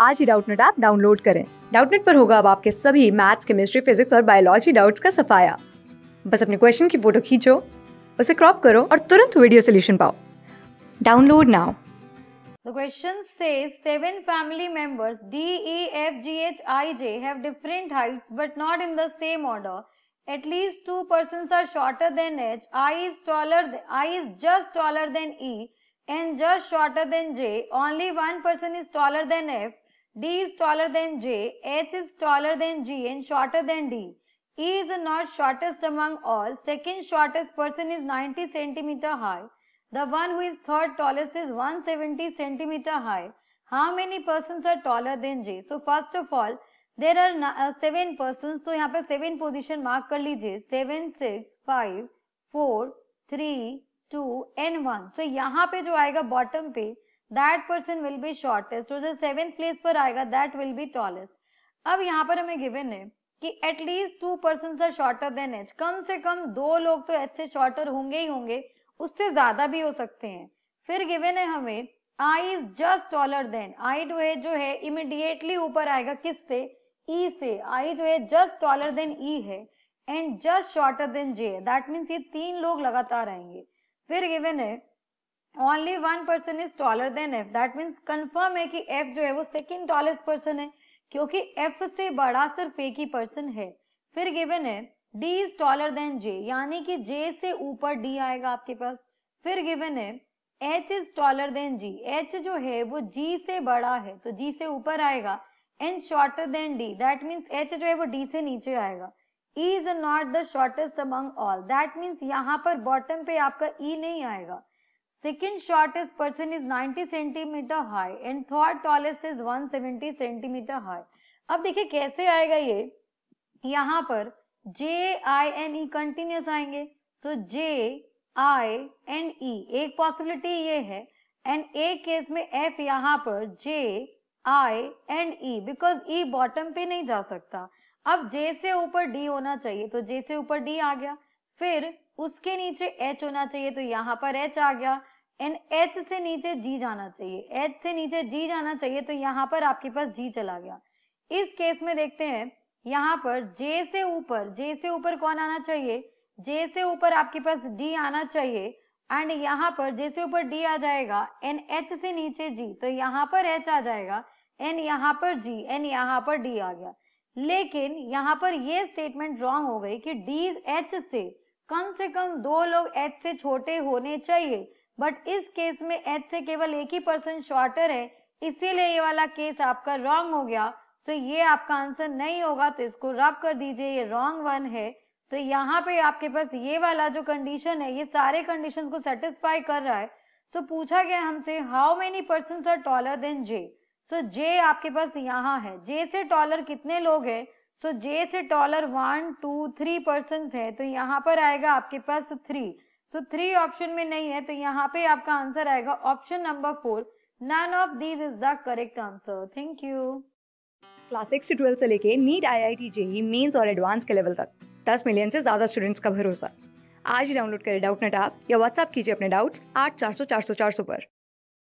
आज ही Doubtnut app download करें डाउटनेट पर होगा अब आपके सभी मैथ्स केमिस्ट्री फिजिक्स और बायोलॉजी डाउट्स का सफाया बस अपने क्वेश्चन की फोटो खींचो उसे क्रॉप करो और तुरंत वीडियो सोल्यूशन पाओ download now The question says seven family members D, E, F, G, H, I, J have different heights but not in the same order. At least two persons are shorter than H. I is taller. Th- I is just taller than E and just shorter than J. Only one person is taller than F D is taller than J, H is taller than G and shorter than D. E is not shortest among all. Second shortest person is 90 cm high. The one who is third tallest is 170 cm high. How many persons are taller than J? So first of all, there are uh, seven persons. So here, seven position mark. Mark कर 7, 6, 5, 4, 3, 2 and 1. So सो यहाँ पे जो आएगा bottom पे that person will be shortest और जो seventh place पर आएगा दैट विल बी टॉलेस्ट अब यहाँ पर हमें गिवन है कि at least two person are shorter than H कम से कम दो लोग तो एच से शॉर्टर होंगे ही होंगे उससे ज्यादा भी हो सकते हैं फिर गिवन है हमें I is just taller than I two है जो है इमिडिएटली ऊपर आएगा किस से ई e से आई जो है जस्ट टॉलर देन ई है and just shorter than J that means ये तीन लोग लगातार आएंगे फिर गिवन है only one person is taller than F that means confirm है कि एफ जो है वो सेकेंड टॉलेस्ट पर्सन है क्योंकि एफ से बड़ा सिर्फ एक ही पर्सन है फिर गिवन है D is taller than J यानी कि जे से ऊपर डी आएगा आपके पास फिर गिवन है H is taller than G H जो है वो जी से बड़ा है तो जी से ऊपर आएगा and shorter than D that means H जो है वो डी से नीचे आएगा E is not the shortest among all that means यहाँ पर बॉटम पे आपका ई e नहीं आएगा Second shortest person is 90 centimetre high and third tallest is 170 centimetre high अब देखिए कैसे आएगा ये यहाँ पर J I N E continuous आएंगे सो जे आई एंड ई एक पॉसिबिलिटी ये है एंड ए केस में एफ यहाँ पर J I and E because E bottom पे नहीं जा सकता अब जे से ऊपर डी होना चाहिए तो जे से ऊपर डी आ गया फिर उसके नीचे एच होना चाहिए तो यहाँ पर एच आ गया एंड एच से नीचे जी जाना चाहिए एच से नीचे जी जाना चाहिए तो यहाँ पर आपके पास जी चला गया इस केस में देखते हैं यहाँ पर जे से ऊपर जे से ऊपर कौन आना चाहिए जे से ऊपर आपके पास डी आना चाहिए एंड यहाँ पर जे से ऊपर डी आ जाएगा एंड एच से नीचे जी तो यहाँ पर एच आ जाएगा एंड यहाँ पर जी एंड यहाँ पर डी आ गया लेकिन यहाँ पर ये स्टेटमेंट रॉन्ग हो गई कि डी एच से कम से कम दो लोग एच से छोटे होने चाहिए बट इस केस में एच से केवल एक ही परसेंट शॉर्टर है इसीलिए ये वाला केस आपका रॉन्ग हो गया तो ये आपका आंसर नहीं होगा तो इसको रब कर दीजिए ये रॉन्ग वन है तो यहाँ पे आपके पास ये वाला जो कंडीशन है ये सारे कंडीशन को सेटिस्फाई कर रहा है सो so, पूछा गया हमसे how many person are taller than J so J आपके पास यहाँ है जे से टॉलर कितने लोग हैं सो जे से taller one two three person है तो यहाँ पर आएगा आपके पास थ्री सो थ्री ऑप्शन में नहीं है तो यहाँ पे आपका आंसर आएगा option number four none of these is the correct answer thank you class six से ट्वेल्थ से लेके NEET I I T JEE Mains और एडवांस के लेवल तक दस मिलियन से ज्यादा स्टूडेंट्स का भरोसा आज ही डाउनलोड करें डाउट नेट आप या व्हाट्सअप कीजिए अपने डाउट्स आठ चार सौ चार सौ चार सौ पर